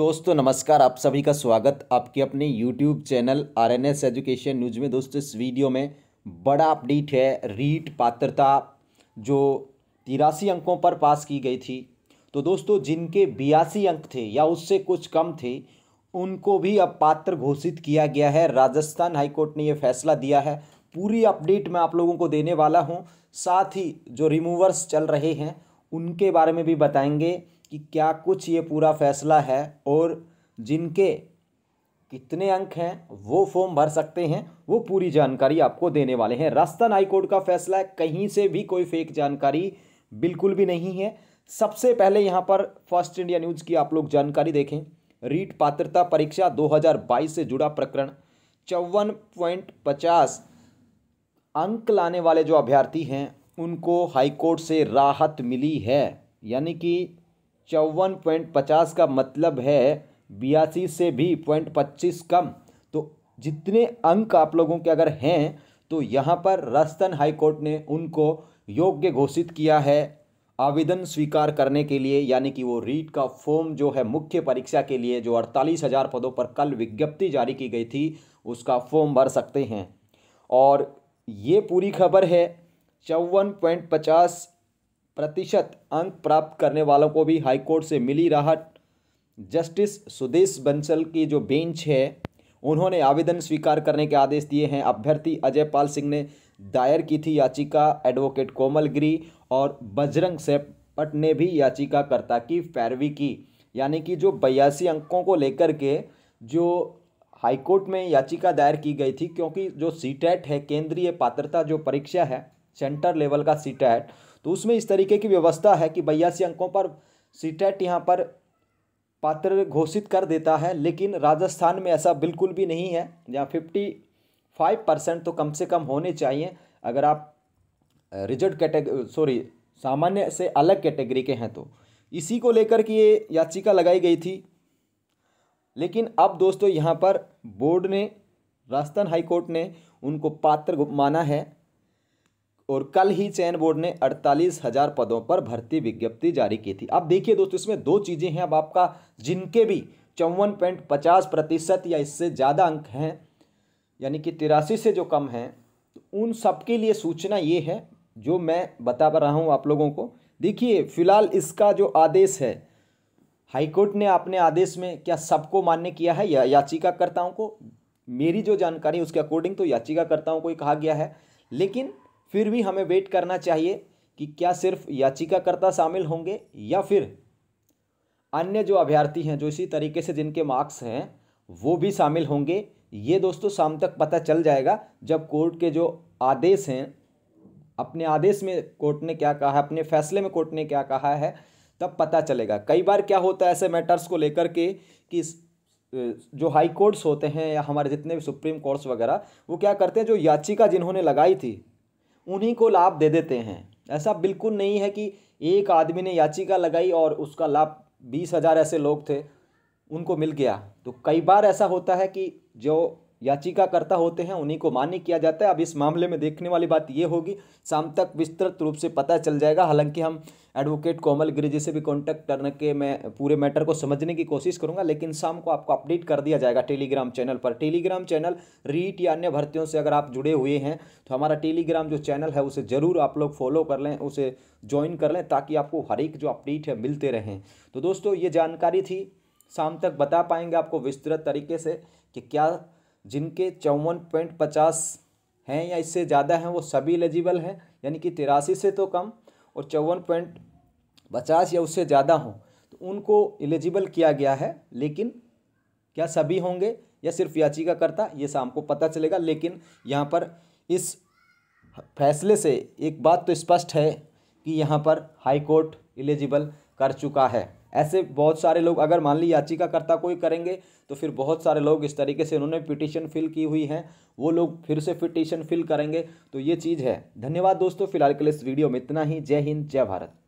दोस्तों नमस्कार आप सभी का स्वागत आपके अपने YouTube channel R N S education news में दोस्तों इस वीडियो में बड़ा अपडेट है रीट पात्रता जो तिरासी अंकों पर पास की गई थी तो दोस्तों जिनके बयासी अंक थे या उससे कुछ कम थे उनको भी अब पात्र घोषित किया गया है राजस्थान हाईकोर्ट ने यह फैसला दिया है पूरी अपडेट मैं आप लोगों को देने वाला हूँ साथ ही जो रिमूवर्स चल रहे हैं उनके बारे में भी बताएंगे कि क्या कुछ ये पूरा फैसला है और जिनके कितने अंक हैं वो फॉर्म भर सकते हैं वो पूरी जानकारी आपको देने वाले हैं राजस्थान हाईकोर्ट का फैसला है कहीं से भी कोई फेक जानकारी बिल्कुल भी नहीं है सबसे पहले यहाँ पर फर्स्ट इंडिया न्यूज़ की आप लोग जानकारी देखें रीट पात्रता परीक्षा 2022 से जुड़ा प्रकरण चौवन पॉइंट पचास अंक लाने वाले जो अभ्यर्थी हैं उनको हाईकोर्ट से राहत मिली है यानी कि चौवन पॉइंट पचास का मतलब है बयासी से भी पॉइंट पच्चीस कम तो जितने अंक आप लोगों के अगर हैं तो यहाँ पर राजस्थान हाईकोर्ट ने उनको योग्य घोषित किया है आवेदन स्वीकार करने के लिए यानी कि वो रीट का फॉर्म जो है मुख्य परीक्षा के लिए जो अड़तालीस हज़ार पदों पर कल विज्ञप्ति जारी की गई थी उसका फॉर्म भर सकते हैं और ये पूरी खबर है चौवन पॉइंट पचास प्रतिशत अंक प्राप्त करने वालों को भी हाईकोर्ट से मिली राहत जस्टिस सुदेश बंसल की जो बेंच है उन्होंने आवेदन स्वीकार करने के आदेश दिए हैं अभ्यर्थी अजय पाल सिंह ने दायर की थी याचिका एडवोकेट कोमल गिरी और बजरंग सेपट ने भी याचिकाकर्ता की पैरवी की यानी कि जो बयासी अंकों को लेकर के जो हाईकोर्ट में याचिका दायर की गई थी क्योंकि जो सीटेट है केंद्रीय पात्रता जो परीक्षा है सेंटर लेवल का सीटेट तो उसमें इस तरीके की व्यवस्था है कि बयासी अंकों पर सीटेट यहाँ पर पात्र घोषित कर देता है लेकिन राजस्थान में ऐसा बिल्कुल भी नहीं है जहाँ फिफ्टी फाइव परसेंट तो कम से कम होने चाहिए अगर आप रिजर्व कैटेगरी सॉरी सामान्य से अलग कैटेगरी के हैं तो इसी को लेकर के ये याचिका लगाई गई थी लेकिन अब दोस्तों यहाँ पर बोर्ड ने राजस्थान हाईकोर्ट ने उनको पात्र माना है और कल ही चयन बोर्ड ने अड़तालीस हज़ार पदों पर भर्ती विज्ञप्ति जारी की थी अब देखिए दोस्तों इसमें दो चीज़ें हैं अब आपका जिनके भी चौवन पॉइंट पचास प्रतिशत या इससे ज़्यादा अंक हैं यानी कि तिरासी से जो कम हैं तो उन सबके लिए सूचना ये है जो मैं बता रहा हूँ आप लोगों को देखिए फिलहाल इसका जो आदेश है हाईकोर्ट ने अपने आदेश में क्या सबको मान्य किया है या याचिकाकर्ताओं को मेरी जो जानकारी उसके अकॉर्डिंग तो याचिकाकर्ताओं को ही कहा गया है लेकिन फिर भी हमें वेट करना चाहिए कि क्या सिर्फ याचिकाकर्ता शामिल होंगे या फिर अन्य जो अभ्यर्थी हैं जो इसी तरीके से जिनके मार्क्स हैं वो भी शामिल होंगे ये दोस्तों शाम तक पता चल जाएगा जब कोर्ट के जो आदेश हैं अपने आदेश में कोर्ट ने क्या कहा है अपने फैसले में कोर्ट ने क्या कहा है तब पता चलेगा कई बार क्या होता है ऐसे मैटर्स को लेकर के कि जो हाई कोर्ट्स होते हैं या हमारे जितने भी सुप्रीम कोर्ट्स वगैरह वो क्या करते हैं जो याचिका जिन्होंने लगाई थी उन्हीं को लाभ दे देते हैं ऐसा बिल्कुल नहीं है कि एक आदमी ने याचिका लगाई और उसका लाभ बीस हज़ार ऐसे लोग थे उनको मिल गया तो कई बार ऐसा होता है कि जो याचिकाकर्ता होते हैं उन्हीं को मान्य किया जाता है अब इस मामले में देखने वाली बात ये होगी शाम तक विस्तृत रूप से पता चल जाएगा हालांकि हम एडवोकेट कोमल गिरी जी से भी कांटेक्ट करने के मैं पूरे मैटर को समझने की कोशिश करूंगा लेकिन शाम को आपको अपडेट कर दिया जाएगा टेलीग्राम चैनल पर टेलीग्राम चैनल रीट या अन्य भर्तियों से अगर आप जुड़े हुए हैं तो हमारा टेलीग्राम जो चैनल है उसे ज़रूर आप लोग फॉलो कर लें उसे ज्वाइन कर लें ताकि आपको हर एक जो अपडेट है मिलते रहें तो दोस्तों ये जानकारी थी शाम तक बता पाएंगे आपको विस्तृत तरीके से कि क्या जिनके चौवन पॉइंट पचास हैं या इससे ज़्यादा हैं वो सभी एलिजिबल हैं यानी कि तिरासी से तो कम और चौवन पॉइंट पचास या उससे ज़्यादा हों तो उनको एलिजिबल किया गया है लेकिन क्या सभी होंगे या सिर्फ याचिकाकर्ता ये शाम को पता चलेगा लेकिन यहाँ पर इस फैसले से एक बात तो स्पष्ट है कि यहाँ पर हाईकोर्ट एलिजिबल कर चुका है ऐसे बहुत सारे लोग अगर मान ली याचिकाकर्ता कोई करेंगे तो फिर बहुत सारे लोग इस तरीके से उन्होंने पिटिशन फिल की हुई है वो लोग फिर से पिटिशन फिल करेंगे तो ये चीज़ है धन्यवाद दोस्तों फिलहाल के लिए इस वीडियो में इतना ही जय हिंद जय भारत